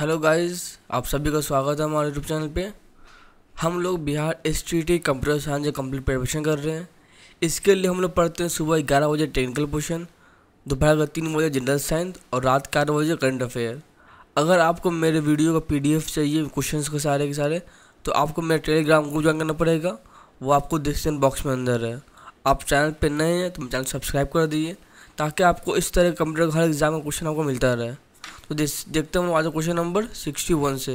hello guys आप सभी का स्वागत है हमारे यूट्यूब चैनल पे हम लोग Bihar S T T computer science या कंप्लीट प्रिपरेशन कर रहे हैं इसके लिए हम लोग पढ़ते हैं सुबह ग्यारह बजे टेक्निकल पोर्शन दोपहर का तीन बजे जनरल साइंस और रात ग्यारह बजे करंट अफेयर अगर आपको मेरे वीडियो का पी चाहिए क्वेश्चन के सारे के सारे तो आपको मेरे टेलीग्राम को ज्वाइन करना पड़ेगा वो आपको डिस्क्रिप्शन बॉक्स में अंदर है आप चैनल पर नए हैं तो चैनल सब्सक्राइब कर दीजिए ताकि आपको इस तरह कंप्यूटर का हर एग्ज़ाम का क्वेश्चन आपको मिलता रहे तो देखते हैं हम आज क्वेश्चन नंबर सिक्सटी वन से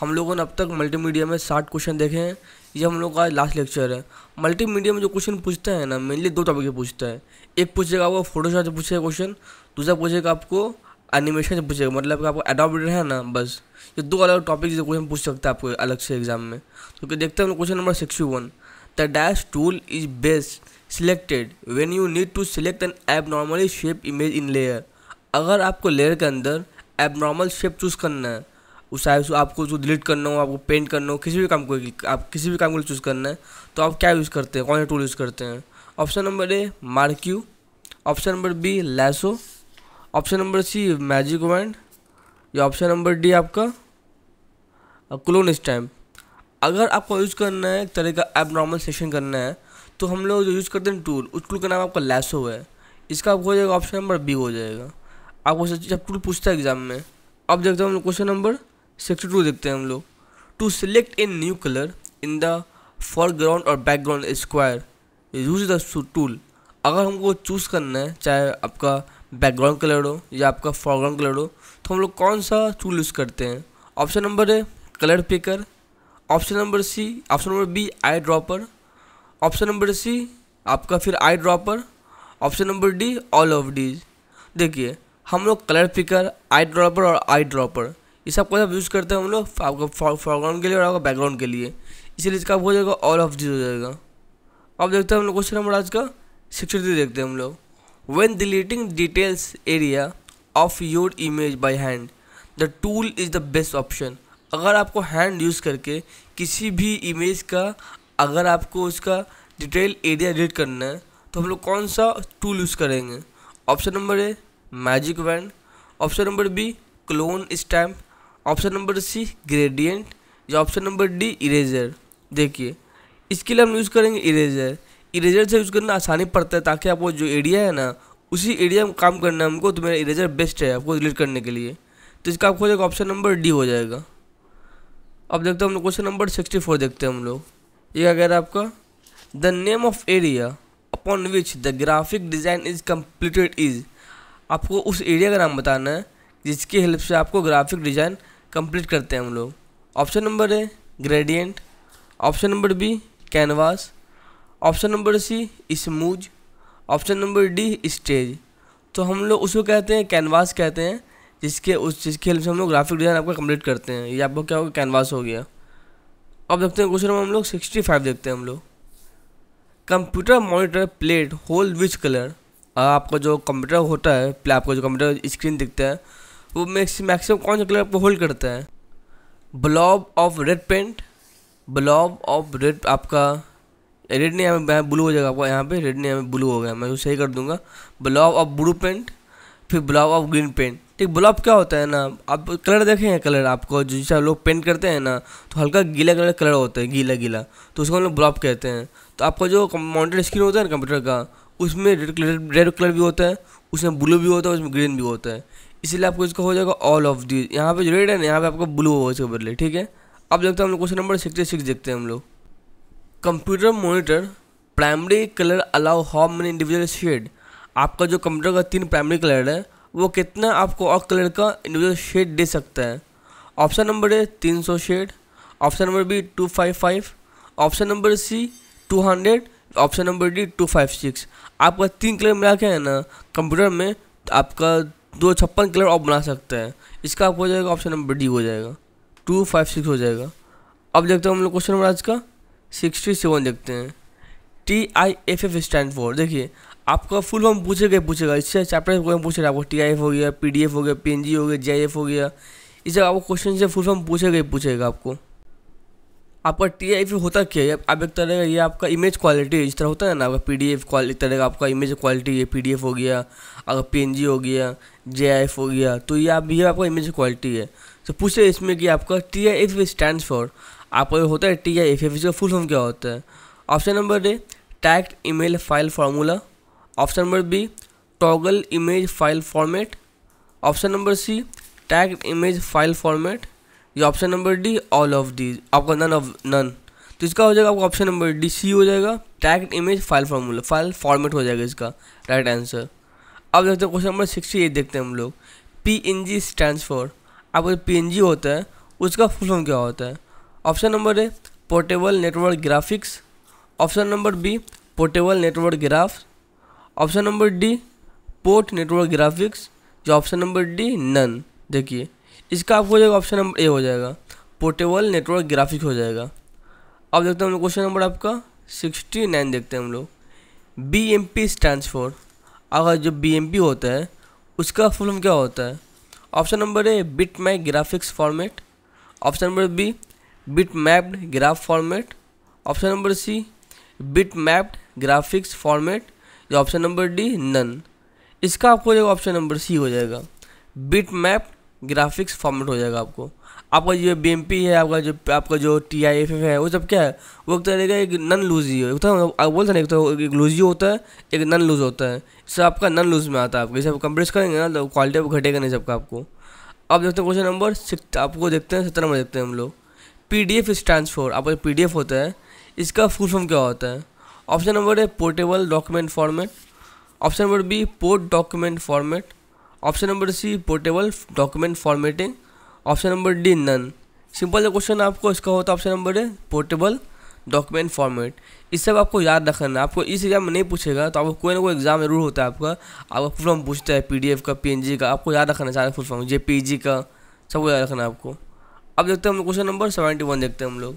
हम लोगों ने अब तक मल्टीमीडिया में साठ क्वेश्चन देखे हैं ये हम लोग का आज लास्ट लेक्चर है मल्टीमीडिया में जो क्वेश्चन पूछता है ना मेनली दो टॉपिक पूछता है एक पूछेगा आपको फोटोशॉप से पूछेगा क्वेश्चन दूसरा पूछेगा आपको एनिमेशन से पूछेगा मतलब आपको एडोप्टर है ना बस ये दो अलग टॉपिक से क्वेश्चन पूछ सकता है आपको अलग से एग्जाम में तो देखते हैं question number sixty one the dash tool is best selected when you need to select an app normally shape image in layer अगर आपको लेयर के अंदर एबनॉर्मल शेप चूज़ करना है उस उसको आपको जो डिलीट करना हो आपको पेंट करना हो किसी भी काम को आप किसी भी काम को चूज़ करना है तो आप क्या यूज़ करते हैं कौन सा टूल यूज़ करते हैं option number A marquee option number B lasso option number C magic wand या ऑप्शन नंबर डी आपका क्लोन स्टैम्प अगर आपको यूज़ करना है एक तरह का एबनॉर्मल सेशन करना है तो हम लोग जो यूज़ करते हैं टूल उस टूल का नाम आपका लैसो है इसका आपको हो जाएगा ऑप्शन नंबर बी हो जाएगा आपको चैप्टर टू पूछता है एग्जाम में अब देखते हैं हम लोग क्वेश्चन नंबर सिक्सटी टू देखते हैं हम लोग to select a new colour in the foreground और background square use the tool अगर हमको चूज़ करना है चाहे आपका बैकग्राउंड कलर हो या आपका फॉरग्राउंड कलर हो तो हम लोग कौन सा टूल यूज़ करते हैं option number A colour picker option number C option number B eye dropper option number C आपका फिर eye dropper option number D all of these देखिए हम लोग कलर पिकर आई ड्रॉपर और आई ड्रॉपर ये सब को यूज़ करते हैं हम लोग आपको फॉरग्राउंड के लिए और आपका बैकग्राउंड के लिए इसीलिए इसका हो जाएगा ऑल ऑफ जीरो हो जाएगा अब देखते हैं हम लोग क्वेश्चन नंबर आज का सिक्सटी थ्री देखते हैं हम लोग when deleting details area of your image by hand the tool is the best option अगर आपको हैंड यूज़ करके किसी भी इमेज का अगर आपको उसका डिटेल एरिया एडिट करना है तो हम लोग कौन सा टूल यूज़ करेंगे option number A magic wand option number B clone stamp option number C gradient या ऑप्शन नंबर डी इरेजर देखिए इसके लिए हम यूज़ करेंगे इरेजर इरेजर से यूज़ करना आसानी पड़ता है ताकि आपको जो एरिया है ना उसी एरिया में काम करना है हमको तो मेरा इरेजर बेस्ट है आपको डिलीट करने के लिए तो इसका आपको जाएगा ऑप्शन नंबर डी हो जाएगा अब देखते हैं हम लोग क्वेश्चन नंबर सिक्सटी फोर देखते हैं हम लोग ये क्या कह है आपका the name of area upon which the graphic design is completed is आपको उस एरिया का नाम बताना है जिसकी हेल्प से आपको ग्राफिक डिज़ाइन कंप्लीट करते हैं हम लोग option number A gradient option number B canvas option number C smudge option number D stage तो हम लोग उसको कहते हैं कैनवास कहते हैं जिसके उस जिसकी हेल्प से हम लोग ग्राफिक डिज़ाइन आपका कंप्लीट करते हैं ये आपको क्या होगा कैनवास हो गया अब देखते हैं क्वेश्चन नंबर हम लोग सिक्सटी फाइव देखते हैं हम लोग computer monitor plate hole which colour आपका जो कंप्यूटर होता है प्ले आपका जो कंप्यूटर स्क्रीन दिखता है वो मैक्स मैक्सिमम कौन सा कलर आपको होल्ड करता है blob of red paint blob of red आपका रेड नहीं यहाँ ब्लू हो जाएगा आपका यहाँ पे रेड नहीं हमें ब्लू हो गया मैं उसे तो सही कर दूंगा ब्लॉब ऑफ ब्लू पेंट फिर ब्लॉब ऑफ ग्रीन पेंट ठीक ब्लॉब क्या होता है ना आप कलर देखे हैं कलर आपको जैसा लोग पेंट करते हैं ना तो हल्का गीला कलर कलर होता है गीला गीला तो उसको हम लोग ब्लॉब कहते हैं तो आपका जो माउंटेड स्क्रीन होता है ना कंप्यूटर का उसमें रेड कलर रेड कलर भी होता है उसमें ब्लू भी होता है उसमें ग्रीन भी होता है इसलिए आपको इसका हो जाएगा ऑल ऑफ दीज यहाँ पे जो रेड है ना यहाँ पे आपको ब्लू होगा इसके बदले ठीक है अब देखते हैं हम लोग क्वेश्चन नंबर सिक्सटी सिक्स देखते हैं हम लोग computer monitor primary colour allow how many individual shade आपका जो कंप्यूटर का तीन प्राइमरी कलर है वो कितना आपको और कलर का इंडिविजुअल शेड दे सकता है ऑप्शन नंबर ए तीन सौ shade option number B two five five option number C two hundred option number D two five six आपका तीन कलर मिला के है ना कंप्यूटर में तो आपका दो छप्पन कलर और बना सकते हैं इसका आप हो जाएगा ऑप्शन नंबर डी हो जाएगा टू फाइव सिक्स हो जाएगा अब देखते हैं हम लोग क्वेश्चन नंबर आज का सिक्सटी सेवन देखते हैं T I F F stand for देखिए आपका फुल फॉर्म पूछेगा पूछेगा इससे चैप्टर को पूछ रहे आपको टी आई एफ हो गया पी डी एफ हो गया पी एन जी हो गया जी आई एफ हो गया जगह आपको क्वेश्चन से फुल फॉर्म पूछेगा ही पूछेगा आपको आपका टी आई होता क्या है अब एक तरह का ये आपका इमेज क्वालिटी है जिस तरह होता है ना आपका पी डी एफ क्वालिटी तरह का आपका इमेज क्वालिटी है पी डी एफ हो गया आपका पी एन जी हो गया जे आई एफ हो गया तो ये आप ये आपका इमेज क्वालिटी है तो पूछे इसमें कि आपका T I F stand for आपका होता है टी आई एफ एफ इसका फुल फॉर्म क्या होता है option number A text email file formula option number B toggle image file format option number C text image file format ये option number D all of these आपका none of none तो इसका हो जाएगा आपका ऑप्शन नंबर डी सी हो जाएगा direct image file formula file format हो जाएगा इसका राइट आंसर अब देखते हैं क्वेश्चन नंबर सिक्सटी एट देखते हैं हम लोग P N G stand for आपका जो पी एन जी होता है उसका फुल फॉर्म क्या होता है option number A portable network graphics option number B portable network graph option number D port network graphics जो ऑप्शन नंबर डी नन देखिए इसका आपको हो जाएगा ऑप्शन नंबर ए हो जाएगा पोर्टेबल नेटवर्क ग्राफिक हो जाएगा अब देखते हैं हम लोग क्वेश्चन नंबर आपका सिक्सटी नाइन देखते हैं हम लोग B M P stand for अगर जो बी एम पी होता है उसका फुल फॉर्म क्या होता है option number A bit map graphics format option number B bit mapped graph format option number C bit mapped graphics format या option number D none इसका आपको जो ऑप्शन नंबर सी हो जाएगा बिट मैप्ड ग्राफिक्स फॉर्मेट हो जाएगा आपको आपका जो बी एम पी है आपका जो आपका जो टी आई एफ एफ है वो सब क्या है वो एक तरह का एक नन लूजी होता है तो बोलते ना एक तो एक लूजी होता है एक नन लूज होता है इससे आपका नन लूज में आता है आपको जैसे आप कंप्रेस करेंगे ना तो क्वालिटी आपको घटेगा नहीं सबका आपको अब देखते हैं क्वेश्चन नंबर सिक्स आपको देखते हैं सत्रह नंबर देखते हैं हम लोग P D F stand for आपका पी डी एफ होता है इसका फुल फॉर्म क्या होता है ऑप्शन नंबर है portable document format option number B port document format option number C portable document formatting option number D none simple जो question आपको इसका होता है option number A portable document format इस सब आपको याद रखना है आपको इस एग्जाम में नहीं पूछेगा तो आपको कोई ना कोई एग्जाम जरूर होता है आपका आपको फुल फॉर्म पूछता है पी का पी का आपको याद रखना हैं फुल फॉर्म जेपीजी का सबको याद रखना है आपको अब देखते हैं हम क्वेश्चन नंबर सेवेंटी वन देखते हैं हम लोग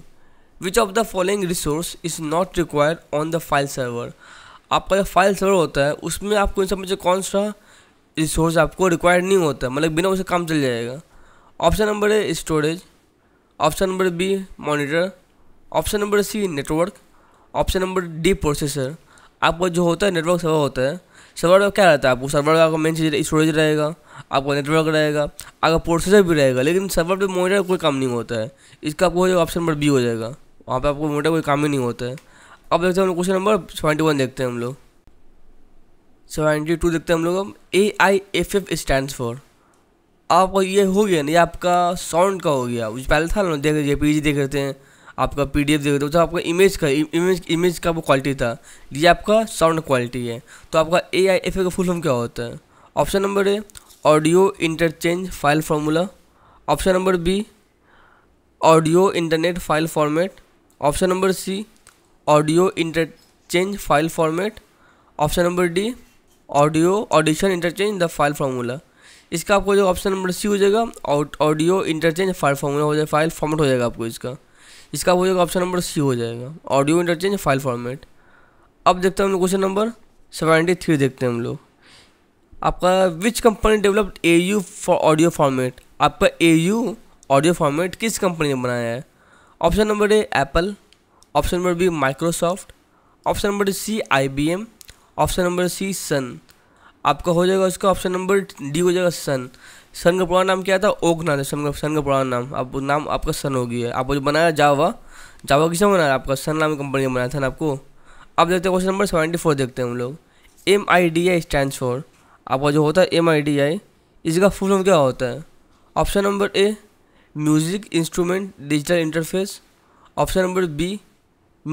which of the following resource is not required on the file server आपका जो फाइल सर्वर होता है उसमें आपको इन सब मुझे कौन सा रिसोर्स आपको रिक्वायर्ड नहीं होता मतलब बिना उसे काम चल जाएगा option number A storage option number B monitor option number C network option number D processor आपका जो होता है नेटवर्क सर्वर होता है सर्वर का क्या रहता है आपको सर्वर का आपका मेन चीज़ स्टोरेज रहेगा आपका नेटवर्क रहेगा आपका प्रोसेसर भी रहेगा लेकिन सर्वर पे मॉनिटर कोई काम नहीं होता है इसका आपको ऑप्शन नंबर बी हो जाएगा वहाँ पे आपको मॉनिटर कोई काम ही नहीं होता है अब देखते हैं क्वेश्चन नंबर ट्वेंटी वन देखते हैं हम लोग सेवेंटी टू देखते हैं हम लोग हम A I F F stand for आपका ये हो गया ना ये आपका साउंड का हो गया उस पहले था ना देख रहे पी देख रहे थे आपका पी डी एफ देख रहे थे तो आपका इमेज का इमेज इमेज का वो क्वालिटी था ये आपका साउंड क्वालिटी है तो आपका ए आई एफ एफ का फुल फॉर्म क्या होता है option number A audio interchange file formula option number B audio internet file format option number C audio interchange file format option number D audio audition interchange the file formula इसका आपको जो option number सी हो जाएगा audio interchange file formula हो जाएगा file format हो जाएगा आपको इसका इसका हो जाएगा ऑप्शन नंबर सी हो जाएगा ऑडियो इंटरचेंज फाइल फॉर्मेट अब देखते हैं हम लोग क्वेश्चन नंबर सेवेंटी थ्री देखते हैं हम लोग आपका which company developed A U for audio format आपका ए यू ऑडियो फॉर्मेट किस कंपनी ने बनाया है option number A Apple option number B Microsoft option number C I B M option number C Sun आपका हो जाएगा उसका option number D हो जाएगा सन सन का पुराना नाम क्या था ओगना सन का सन का पुराना नाम आप नाम आपका सन हो गया आपको जो बनाया जावा जावा किसने बनाया आपका सन नाम कंपनी ने बनाया था ना आपको अब देखते हैं क्वेश्चन नंबर सेवेंटी फोर देखते हैं हम लोग M I D I stand for आपका जो होता है एम आई डी आई इसका फुल फॉर्म क्या होता है option number A music instrument digital interface option number B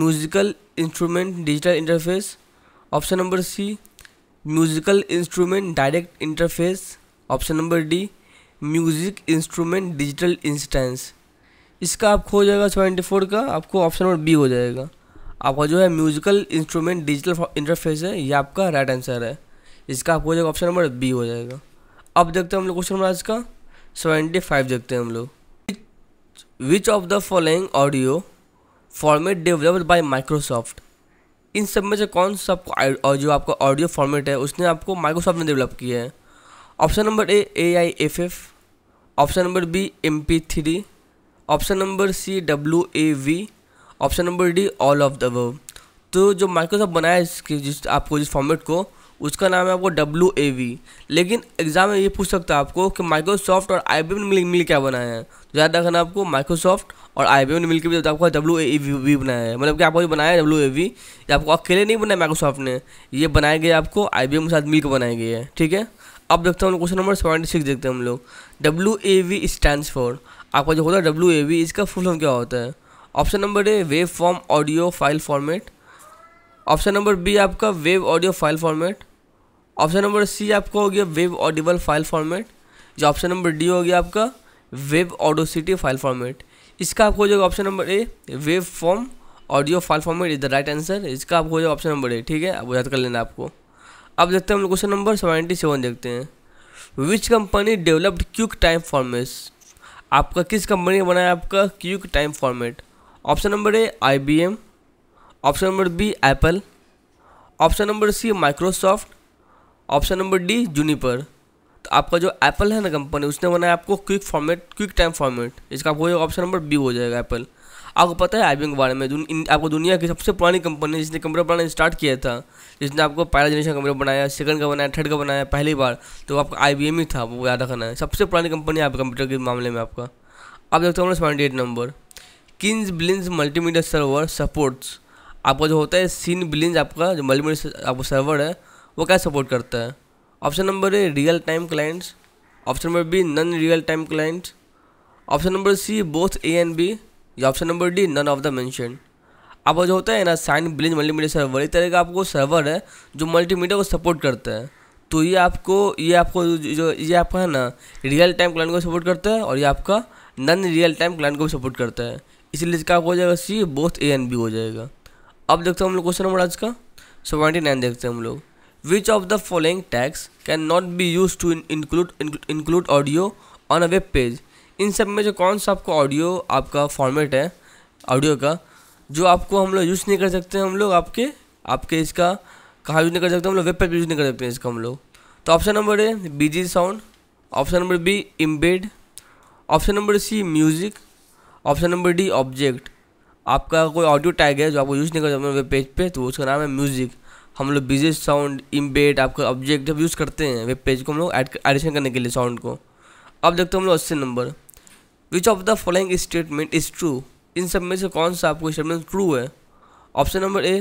musical instrument digital interface option number C musical instrument direct interface option number D music instrument digital instance इसका आप खो जाएगा seventy four का आपको option number B हो जाएगा आपका जो है म्यूजिकल इंस्ट्रूमेंट डिजिटल इंटरफेस है ये आपका राइट आंसर है इसका आप हो जाएगा ऑप्शन नंबर बी हो जाएगा अब देखते हैं हम लोग क्वेश्चन नंबर आज का सेवेंटी फाइव देखते हैं हम लोग which of the following audio format developed by Microsoft इन सब में से कौन सा आपको और जो आपका ऑडियो फॉर्मेट है उसने आपको माइक्रोसॉफ्ट ने डेवलप किया है option number A A I F F option number B M P three option number C W A V option number D all of the world तो जो माइक्रोसॉफ्ट बनाया इसके जिस आपको जिस फॉर्मेट को उसका नाम है आपको डब्ल्यू ए वी लेकिन एग्ज़ाम में ये पूछ सकता है आपको कि माइक्रोसॉफ्ट और आई बी ने मिल मिल क्या बनाया है तो याद रखना आपको माइक्रोसॉफ्ट और आई बी ने मिलकर भी आपका डब्ल्यू ए वी बनाया है मतलब कि आपको बनाया है डब्ल्यू ए वी ये आपको अकेले नहीं बनाया माइक्रोसॉफ्ट ने ये बनाए गए आपको आई बी एम के साथ मिलकर बनाए गए हैं ठीक है अब देखते हैं हम क्वेश्चन नंबर सेवेंटी सिक्स देखते हैं हम लोग W A V stand for आपका जो होता है डब्ल्यू ए वी इसका फुल फॉर्म क्या होता है option number A wave form audio file format option number B आपका wave audio file format option number C आपका हो गया वेव ऑडिबल फाइल फॉर्मेट जो ऑप्शन नंबर डी हो गया आपका वेब ऑडोसिटी फाइल फॉर्मेट इसका आपको हो जाएगा option number A wave form audio file format is the right answer इसका आपको हो जाएगा ऑप्शन नंबर ए ठीक है अब याद कर लेना आपको अब देखते हैं हम लोग क्वेश्चन नंबर सेवेंटी सेवन देखते हैं which company developed quick time format आपका किस कंपनी ने बनाया आपका quick time format option number A I option number B Apple option number C Microsoft option number D Juniper तो आपका जो एप्पल है ना कंपनी उसने बनाया आपको quick format quick time format इसका आपको ऑप्शन नंबर बी हो जाएगा एप्पल आपको पता है आईबीएम के बारे में दुन, आपको दुनिया की सबसे पुरानी कंपनी जिसने कंप्यूटर बनाना स्टार्ट किया था जिसने आपको पहला जनरेशन कंप्यूटर बनाया सेकंड का बनाया थर्ड का बनाया पहली बार तो आपका आई ही था वो याद रखना है सबसे पुरानी कंपनी है आप कंप्यूटर के मामले में आपका आप देखते हो सेवेंटी एट नंबर किन्स ब्लिंस मल्टीमीडिया सर्वर सपोर्ट्स आपका जो होता है सीन ब्लिंस आपका जो मल्टीमीडिया आपका सर्वर है वो क्या सपोर्ट करता है option number A real time clients option number B none real time clients option number C both A and B या option number D none of the mention अब जो होता है ना साइन ब्लिंज मल्टीमीडिया सर्वर इस तरह का आपको सर्वर है जो मल्टीमीडिया को सपोर्ट करता है तो ये आपको ये आपको जो ये आपका है ना रियल टाइम क्लाइंट को सपोर्ट करता है और ये आपका नन रियल टाइम क्लाइंट को भी सपोर्ट करता है इसलिए इसका हो जाएगा C both A and B हो जाएगा अब देखते हैं हम लोग क्वेश्चन नंबर आज का सेवेंटी नाइन देखते हैं हम लोग which of the following tags cannot be used to include include audio on a web page इन सब में जो कौन सा आपका ऑडियो आपका फॉर्मेट है ऑडियो का जो आपको हम लोग यूज़ नहीं कर सकते हम लोग आपके आपके इसका कहाँ यूज़ नहीं कर सकते हम लोग वेब पर यूज़ नहीं कर सकते इसका हम लोग तो option number A B G sound option number B embed option number C music option number D object आपका कोई ऑडियो टैग है जो आपको यूज़ नहीं कर सकते वेब पेज पे तो उसका नाम है म्यूज़िक हम लोग बिजी साउंड इम्बेट आपका ऑब्जेक्ट जब यूज़ करते हैं वेब पेज को हम लोग एडिशन करने के लिए साउंड को अब देखते हैं हम लोग अस्सी number which of the following statement is true इन सब में से कौन सा आपको स्टेटमेंट ट्रू है option number A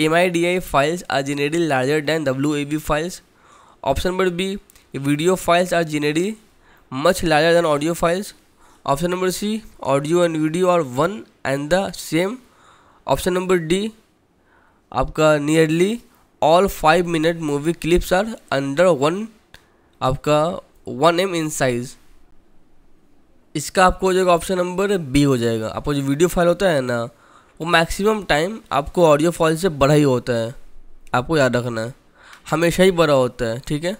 M I D I files are generally larger than W A B files option number B video files are generally much larger than audio files option number C audio and video are one and the same option number D आपका nearly all five minute movie clips are under one आपका one M in size इसका आपको हो जाएगा option number B हो जाएगा आपको जो वीडियो फाइल होता है ना वो मैक्सिमम टाइम आपको ऑडियो फाइल से बड़ा ही होता है आपको याद रखना है हमेशा ही बड़ा होता है ठीक है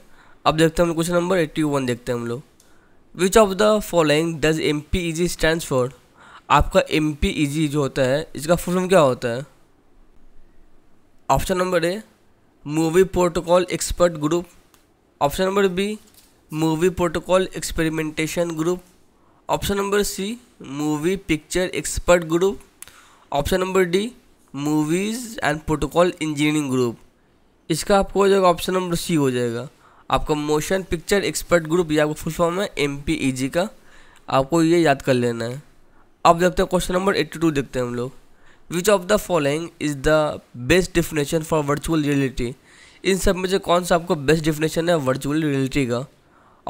अब देखते हैं हम क्वेश्चन नंबर एट्टी वन देखते हैं हम लोग which of the following does M P E G stand for आपका एम पी ई जी जो होता है इसका फुल फॉर्म क्या होता है option number A movie protocol expert group option number B movie protocol experimentation group option number C movie picture expert group option number D movies and protocol engineering group इसका आपको हो जाएगा option number सी हो जाएगा आपका motion picture expert group ये आपको full form है एम पी जी का आपको ये याद कर लेना है अब देखते हैं क्वेश्चन नंबर एट्टी टू देखते हैं हम लोग which of the following is the best definition for virtual reality इन सब में से कौन सा आपको बेस्ट डिफिनेशन है वर्चुअल रियलिटी का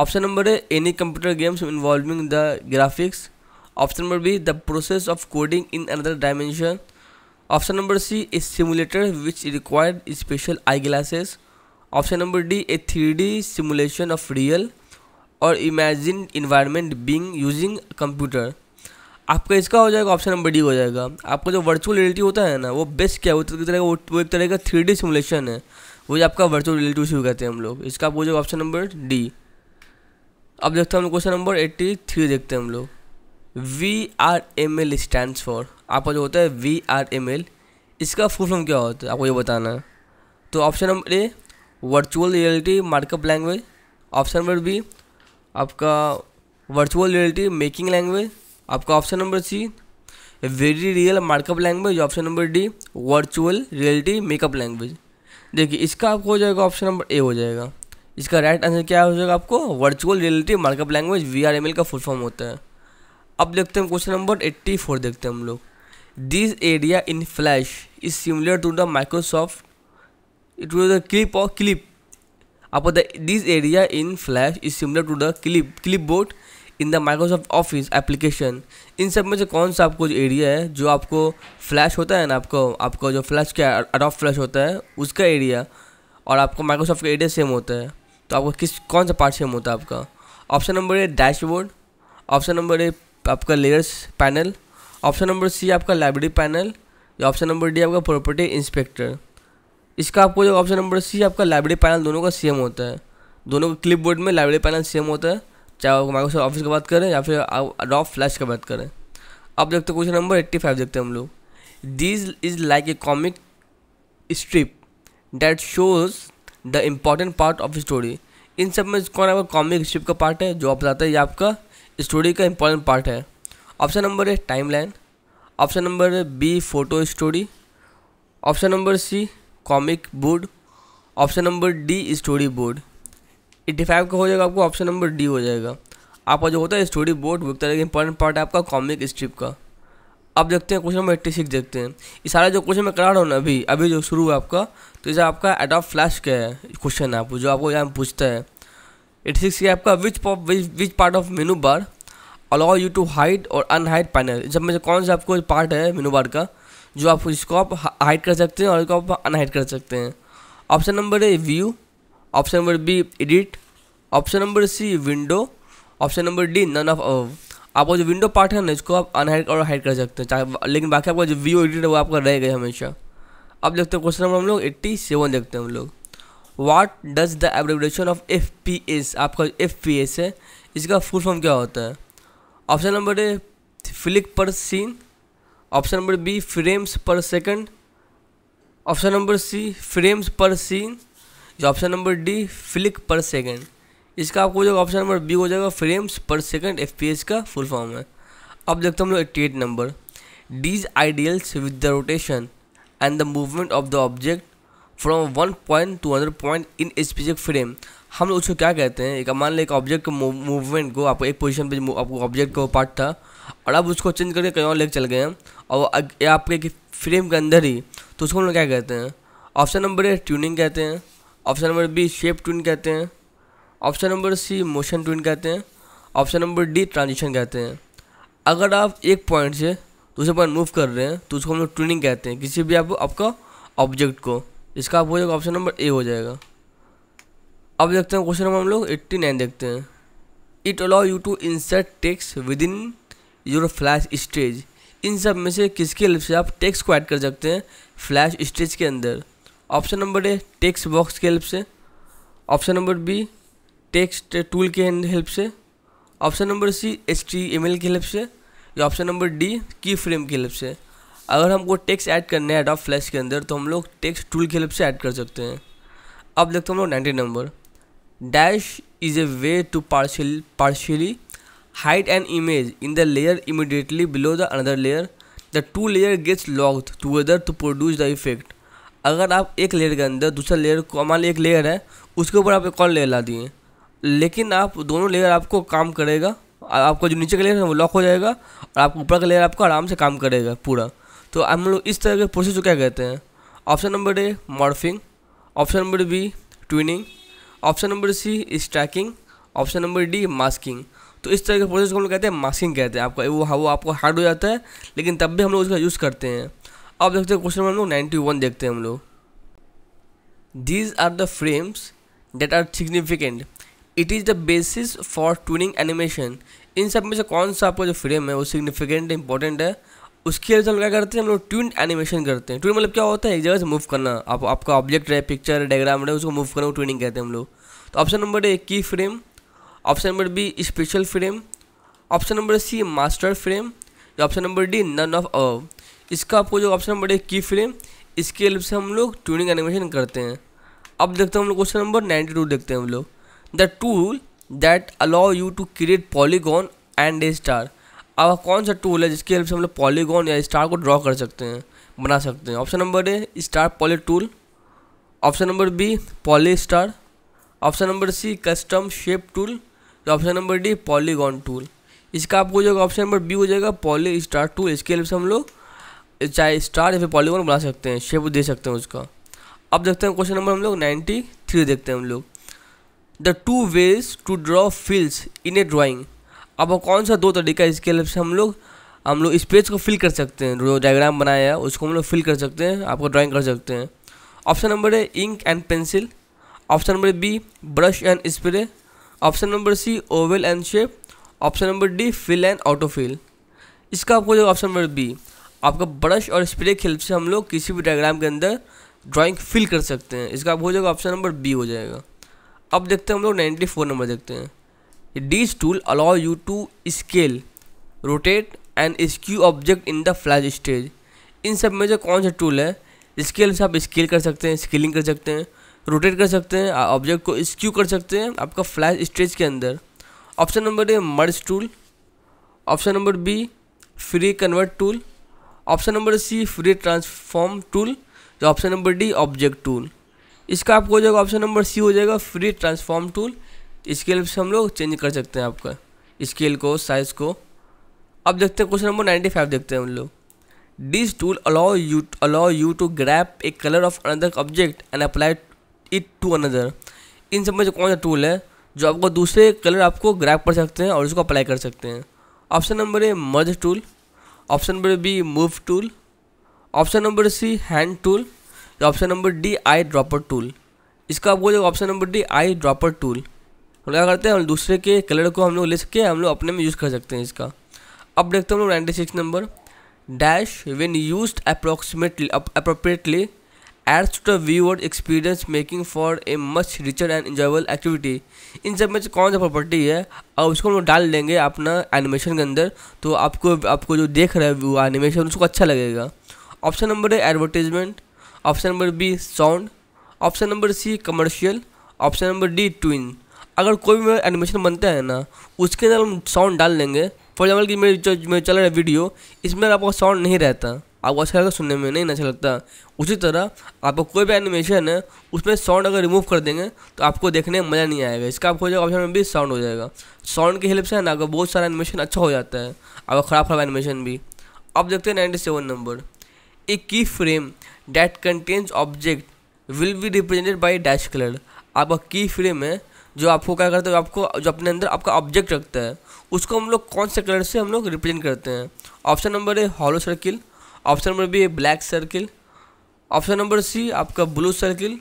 option number A any computer games involving the graphics option number B the process of coding in another dimension option number C a simulator which required special eye glasses option number D a three D simulation of real और imagine environment being using computer आपका इसका हो जाएगा option number D हो जाएगा आपका जो virtual reality होता है ना वो बेस्ट क्या है वो तो तरह वो, वो एक तरह का थ्री डी सिमुलेशन है वो जो आपका वर्चुअल रियलिटी उसी कहते हैं हम लोग इसका आपको हो जाएगा ऑप्शन नंबर डी अब देखते हैं हम लोग क्वेश्चन नंबर एट्टी थ्री देखते हैं हम लोग V R M L stand for आपका जो होता है वी आर एम एल इसका फुल फॉर्म क्या होता है आपको ये बताना है तो option number A virtual reality markup language option number B आपका वर्चुअल रियलिटी मेकिंग लैंग्वेज आपका option number C very real markup language option number D virtual reality makeup language देखिए इसका आपको हो जाएगा ऑप्शन नंबर ए हो जाएगा इसका राइट आंसर क्या हो जाएगा आपको virtual reality markup language V का फुल फॉर्म होता है अब देखते हैं क्वेश्चन नंबर एट्टी फोर देखते हैं हम लोग this area in flash is similar to the Microsoft it to the clip और क्लिप आपको this area in flash is similar to the clip clipboard in the Microsoft Office application इन सब में से कौन सा आपको जो एरिया है जो आपको फ्लैश होता है ना आपको आपका जो फ्लैश का अडॉप फ्लैश होता है उसका एरिया और आपको माइक्रोसॉफ्ट का एरिया सेम होता है तो आपको किस कौन सा पार्ट सेम होता है आपका option number A dashboard option number A आपका layers panel option number C आपका लाइब्रेरी पैनल या ऑप्शन नंबर डी आपका प्रॉपर्टी इंस्पेक्टर इसका आपको जो ऑप्शन नंबर सी आपका लाइब्रेरी पैनल दोनों का सेम होता है दोनों का क्लिपबोर्ड में लाइब्रेरी पैनल सेम होता है चाहे वो माइक्रोसॉफ्ट ऑफिस की बात करें या फिर आप फ्लैश की बात करें अब देखते क्वेश्चन नंबर एट्टी फाइव देखते हैं हम लोग this is like a comic strip that shows the important part of story इन सब में कौन आपका कॉमिक स्ट्रिप का पार्ट है जो आप बताते हैं ये आपका स्टोरी का इम्पॉर्टेंट पार्ट है ऑप्शन नंबर है timeline option number B photo story option number C comic board option number D storyboard eighty five का हो जाएगा आपको ऑप्शन नंबर डी हो जाएगा आपका जो होता है स्टोरी बोर्ड बुक तरह इंपॉर्टेंट पार्ट है आपका कॉमिक स्ट्रिप का अब देखते हैं क्वेश्चन नंबर एट्टी सिक्स देखते हैं ये सारा जो क्वेश्चन मैं करा रहा हूँ ना अभी अभी जो शुरू है आपका तो इसे आपका एडॉप फ्लैश का है क्वेश्चन आप आपको जो आपको यहाँ पूछता है एट्टी सिक्स का आपका which which part of menu bar allow you to hide और अनहाइड पैनल जब में कौन सा आपको पार्ट है मेनू बार का जो आप इसको आप हाइड कर सकते हैं और इसको आप अनहाइड कर सकते हैं ऑप्शन नंबर है view option number B edit option number C window option number D none of आपका जो विंडो पार्ट है ना इसको आप अनहाइड और हाइड कर सकते हैं चाहे लेकिन बाकी आपका जो व्यू एडिट है वो आपका रहेगा हमेशा अब देखते हैं क्वेश्चन नंबर हम लोग एट्टी सेवन देखते हैं हम लोग what does the abbreviation of F P S आपका एफ पी एस है इसका फुल फॉर्म क्या होता है option number A flick per scene option number B frames per second option number C frames per scene जो option number D flick per second इसका आपको जो ऑप्शन नंबर बी हो जाएगा फ्रेम्स पर सेकेंड एफ का full form है अब देखते हम लोग eighty eight number these ideals with the rotation and the movement of the object from one point to hundred point in specific frame हम लोग उसको क्या कहते हैं एक मान लें एक ऑब्जेक्ट के मूवमेंट को आपको एक पोजिशन पर आपको ऑब्जेक्ट का पार्ट था और अब उसको चेंज करके कहीं और लेकर चल गए हैं और आपके फ्रेम के अंदर ही तो उसको हम लोग क्या कहते हैं ऑप्शन नंबर ए ट्यूनिंग कहते हैं option number B shape tween कहते हैं option number C motion tween कहते हैं ऑप्शन नंबर डी ट्रांजिशन कहते हैं अगर आप एक पॉइंट से दूसरे पॉइंट मूव कर रहे हैं तो उसको हम लोग ट्विनिंग कहते हैं किसी भी आप आपका ऑब्जेक्ट को इसका आप हो जाएगा ऑप्शन नंबर ए हो जाएगा अब देखते हैं क्वेश्चन नंबर हम लोग एट्टी नाइन देखते हैं it allow you to insert text within your flash stage इन सब में से किसके हेल्प से आप टेक्स को ऐड कर सकते हैं फ्लैश स्टेज के अंदर option number A text box के हेल्प से option number B text tool के हेल्प से option number C H T M L की हेल्प से या option number D key frame की हेल्प से अगर हमको टेक्स ऐड करना है एडॉप फ्लैश के अंदर तो हम लोग टेक्स टूल की हेल्प से ऐड कर सकते हैं अब देखते हैं हम लोग nineteen number dash is a way to partial partially hide an image in the layer immediately below the another layer the two layer gets locked together to produce the effect अगर आप एक लेयर के अंदर दूसरा layer को मान एक layer है उसके ऊपर आप एक और लेयर ला दिए लेकिन आप दोनों लेयर आपको काम करेगा आपका जो नीचे का लेयर है वो लॉक हो जाएगा और आपको ऊपर का लेयर आपको आराम से काम करेगा पूरा तो हम लोग इस तरह के प्रोसेस को क्या कहते हैं option number A morphing option number B tweening option number C stacking option number D masking तो इस तरह के प्रोसेस को हम लोग कहते हैं मास्किंग कहते हैं आपका वो वो आपको हार्ड हो जाता है लेकिन तब भी हम लोग उसका यूज़ करते हैं अब देखते हैं क्वेश्चन नंबर हम लोग नाइन्टी वन देखते हैं हम लोग these are the frames that are significant it is the basis for tweening animation इन सब में से कौन सा आपका जो फ्रेम है वो सिग्निफिकेंट इंपॉर्टेंट है उसके लिए हम क्या करते हैं हम लोग ट्विन एनिमेशन करते हैं ट्यून मतलब क्या होता है एक जगह से मूव करना आप आपका ऑब्जेक्ट है पिक्चर है डायग्राम है उसको मूव करना ट्विनिंग कहते हैं हम लोग तो option number A key frame option number B special frame option number C master frame option number D none of above इसका आपको जो ऑप्शन नंबर एक की फ्रेम इसके हेल्प से हम लोग ट्यूनिंग एनिमेशन करते हैं अब देखते हैं हम लोग क्वेश्चन नंबर नाइन्टी टू देखते हैं हम लोग the tool that allow you to create polygon and a star अब कौन सा टूल है जिसके हेल्प से हम लोग पॉलीगॉन या स्टार को ड्रॉ कर सकते हैं बना सकते हैं option number A star poly tool option number B poly star option number C custom shape tool या option number D polygon tool इसका आपको जो ऑप्शन नंबर बी हो जाएगा पॉली स्टार टूल इसके हेल्प से हम लोग चाहे स्टार या फिर पॉलीगोन बना सकते हैं शेप दे सकते हैं उसका अब देखते हैं क्वेश्चन नंबर हम लोग नाइन्टी थ्री देखते हैं हम लोग the two ways to draw fills in a drawing अब कौन सा दो तरीका है इसके हेल्प से हम लोग हम लोग स्पेस को फिल कर सकते हैं जो डायग्राम बनाया है उसको हम लोग फिल कर सकते हैं आपको ड्राइंग कर सकते हैं option number A ink and pencil option number B brush and spray option number C oval and shape option number D fill and auto fill इसका आपको जो ऑप्शन नंबर बी आपका ब्रश और स्प्रे की help से हम लोग किसी भी डायग्राम के अंदर ड्राइंग फिल कर सकते हैं इसका अब हो जाएगा ऑप्शन नंबर बी हो जाएगा अब देखते हैं हम लोग नाइन्टी फोर नंबर देखते हैं these tool allow you to scale rotate and skew object in the flash stage इन सब में जो कौन सा टूल है स्केल से आप स्केल कर सकते हैं स्केलिंग कर सकते हैं रोटेट कर सकते हैं ऑब्जेक्ट को स्क्यू कर सकते हैं आपका फ्लैश स्टेज के अंदर option number A merge tool option number B free convert tool option number C free transform tool जो option number D object tool इसका आपको हो जाएगा ऑप्शन नंबर सी हो जाएगा फ्री ट्रांसफॉर्म टूल स्केल से हम लोग चेंज कर सकते हैं आपका स्केल को साइज़ को अब देखते हैं क्वेश्चन नंबर नाइन्टी फाइव देखते हैं हम लोग this tool allow you allow you to grab a colour of another object and apply it to another इन सब में से कौन सा टूल है जो आपको दूसरे कलर आपको ग्रैप कर सकते हैं और उसको अप्लाई कर सकते हैं option number A merge tool option number B move tool option number C hand tool या option number D eye dropper tool इसका आपको जो option number D eye dropper tool हम क्या करते हैं हम दूसरे के कलर को हम लोग ले सके हम लोग अपने में यूज़ कर सकते हैं इसका अब देखते हैं हम लोग ninety six number dash when use approximately appropriately adds to the viewer experience making for a much richer and enjoyable activity इन सब में से कौन सा प्रॉपर्टी है और उसको हम लोग डाल देंगे अपना एनिमेशन के अंदर तो आपको आपको जो देख रहा है वो एनिमेशन उसको अच्छा लगेगा ऑप्शन नंबर है advertisement option number B sound option number C commercial option number D tween अगर कोई भी एनिमेशन बनता है ना उसके अंदर हम साउंड डाल देंगे फॉर एग्जाम्पल कि मेरे जो मेरे चल रहा है वीडियो इसमें आपका साउंड नहीं रहता आपको अच्छा है सुनने में नहीं अच्छा लगता उसी तरह आपको कोई भी एनिमेशन है उसमें साउंड अगर रिमूव कर देंगे तो आपको देखने में मज़ा नहीं आएगा इसका आपको हो जाएगा ऑप्शन में भी साउंड हो जाएगा साउंड की हेल्प से ना आपका बहुत सारा एनिमेशन अच्छा हो जाता है आपका ख़राब ख़राब एनिमेशन भी अब देखते हैं ninety seven number A key frame that contains object will be represented by dash colour आपका की फ्रेम है जो आपको क्या करता है आपको जो अपने अंदर आपका ऑब्जेक्ट रखता है उसको हम लोग कौन से कलर से हम लोग रिप्रेजेंट करते हैं ऑप्शन नंबर है hollow circle option number B है black circle option number C आपका ब्लू सर्किल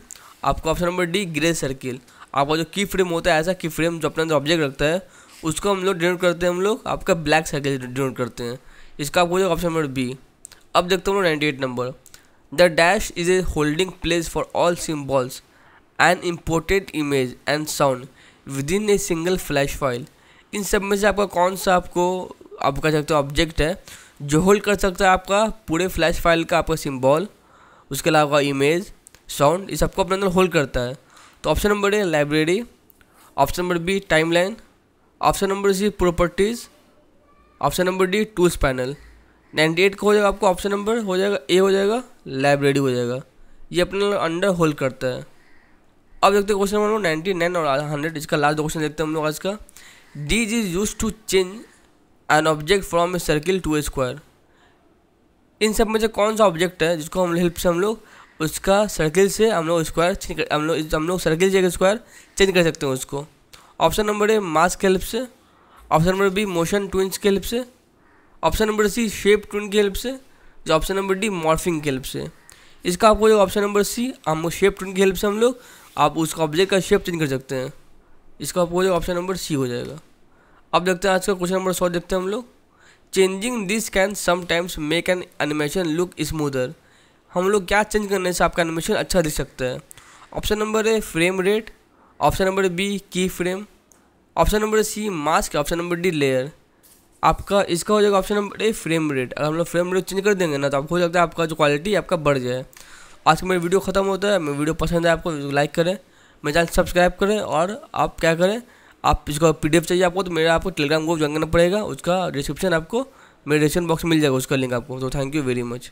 आपका option number D grey circle आपका जो की फ्रेम होता है ऐसा की फ्रेम जो अपने ऑब्जेक्ट रखता है उसको हम लोग डिनोट करते हैं हम लोग आपका ब्लैक सर्किल डिनोट करते हैं इसका आपको ऑप्शन नंबर बी अब देखते हैं ninety eight number the dash is a holding place for all symbols and imported image and sound within a single flash file इन सब में से आपका कौन सा आपको आप कह सकते हो ऑब्जेक्ट है जो होल्ड कर सकता है आपका पूरे फ्लैश फाइल का आपका सिम्बॉल उसके अलावा इमेज साउंड ये सबको अपने अंदर होल्ड करता है तो option number A library option number B timeline option number C properties option number D tools panel ninety eight का हो जाएगा आपको ऑप्शन नंबर हो जाएगा ए हो जाएगा लाइब्रेरी हो जाएगा ये अपने अंडर होल्ड करता है अब देखते हैं क्वेश्चन नंबर नाइन्टी नाइन और हंड्रेड इसका लास्ट क्वेश्चन देखते हैं हम लोग आज का these is use to change an object from a circle to a square इन सब में से कौन सा ऑब्जेक्ट है जिसको हम हेल्प से हम लोग उसका सर्किल से हम लोग स्क्वायर हम लोग हम लोग सर्किल से स्क्वायर चेंज कर सकते हैं उसको ऑप्शन नंबर ए मास के हेल्प से option number B motion tweens के हेल्प से option number C shape tween की हेल्प से जो ऑप्शन नंबर डी मॉर्फिंग की हेल्प से इसका आपको जो ऑप्शन नंबर सी हम शेप ट्विन की हेल्प से हम लोग आप उसका ऑब्जेक्ट का शेप चेंज कर सकते हैं इसका आपको जो ऑप्शन नंबर सी हो जाएगा अब देखते हैं आज का क्वेश्चन नंबर सौ देखते हैं हम लोग changing this can sometimes make an animation look smoother हम लोग क्या चेंज करने से आपका एनिमेशन अच्छा दिख सकता है option number A frame rate option number B key frame option number C mask option number D layer आपका इसका हो जाएगा option number A frame rate अगर हम लोग फ्रेम रेट चेंज कर देंगे ना तो आपको हो सकता है आपका जो क्वालिटी आपका बढ़ जाए आज का मेरी वीडियो ख़त्म होता है मेरी वीडियो पसंद है आपको लाइक तो करें मेरे चैनल सब्सक्राइब करें और आप क्या करें आप इसका पी चाहिए आपको तो मेरा आपको टेलीग्राम ग्रुप ज्वाइन करना पड़ेगा उसका डिस्क्रिप्शन आपको मेरे डिस्क्रिप्शन बॉक्स मिल जाएगा उसका लिंक आपको तो थैंक यू वेरी मच